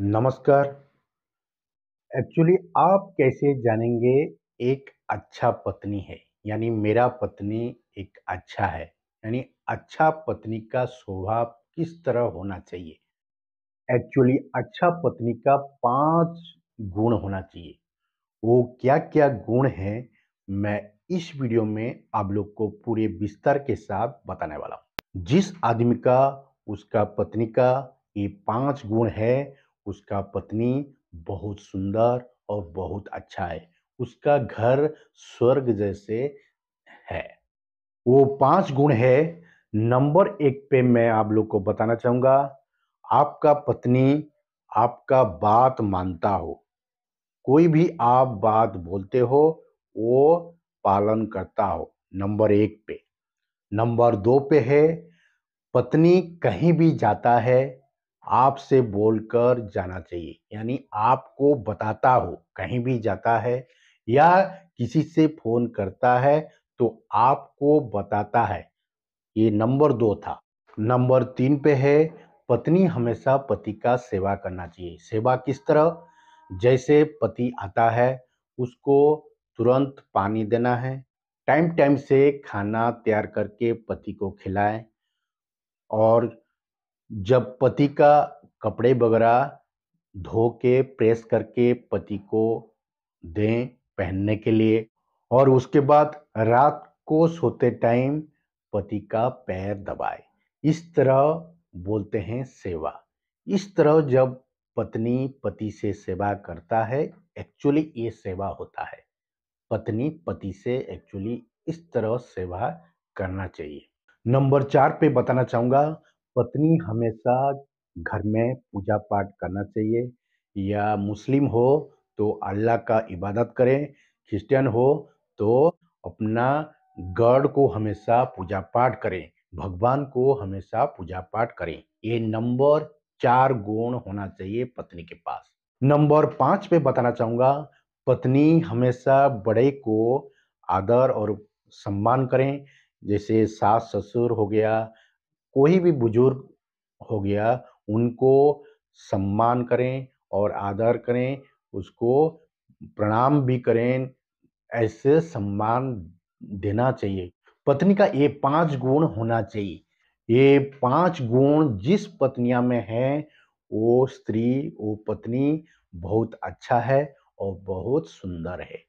नमस्कार एक्चुअली आप कैसे जानेंगे एक अच्छा पत्नी है यानी मेरा पत्नी एक अच्छा है यानी अच्छा पत्नी का स्वभाव किस तरह होना चाहिए एक्चुअली अच्छा पत्नी का पांच गुण होना चाहिए वो क्या क्या गुण है मैं इस वीडियो में आप लोग को पूरे विस्तार के साथ बताने वाला हूँ जिस आदमी का उसका पत्नी का ये पांच गुण है उसका पत्नी बहुत सुंदर और बहुत अच्छा है उसका घर स्वर्ग जैसे है वो पांच गुण है नंबर एक पे मैं आप लोग को बताना चाहूंगा आपका पत्नी आपका बात मानता हो कोई भी आप बात बोलते हो वो पालन करता हो नंबर एक पे नंबर दो पे है पत्नी कहीं भी जाता है आपसे बोलकर जाना चाहिए यानी आपको बताता हो कहीं भी जाता है या किसी से फोन करता है तो आपको बताता है ये नंबर दो था नंबर तीन पे है पत्नी हमेशा पति का सेवा करना चाहिए सेवा किस तरह जैसे पति आता है उसको तुरंत पानी देना है टाइम टाइम से खाना तैयार करके पति को खिलाएं और जब पति का कपड़े वगैरह धो के प्रेस करके पति को दें पहनने के लिए और उसके बाद रात को सोते टाइम पति का पैर दबाए इस तरह बोलते हैं सेवा इस तरह जब पत्नी पति से सेवा करता है एक्चुअली ये सेवा होता है पत्नी पति से एक्चुअली इस तरह सेवा करना चाहिए नंबर चार पे बताना चाहूँगा पत्नी हमेशा घर में पूजा पाठ करना चाहिए या मुस्लिम हो तो अल्लाह का इबादत करें क्रिश्चियन हो तो अपना गॉड को हमेशा पूजा पाठ करें भगवान को हमेशा पूजा पाठ करें ये नंबर चार गुण होना चाहिए पत्नी के पास नंबर पाँच पे बताना चाहूँगा पत्नी हमेशा बड़े को आदर और सम्मान करें जैसे सास ससुर हो गया कोई भी बुजुर्ग हो गया उनको सम्मान करें और आदर करें उसको प्रणाम भी करें ऐसे सम्मान देना चाहिए पत्नी का ये पांच गुण होना चाहिए ये पांच गुण जिस पत्निया में है वो स्त्री वो पत्नी बहुत अच्छा है और बहुत सुंदर है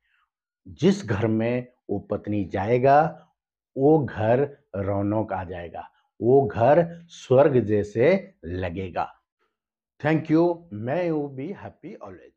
जिस घर में वो पत्नी जाएगा वो घर रौनक आ जाएगा वो घर स्वर्ग जैसे लगेगा thank you may you be happy always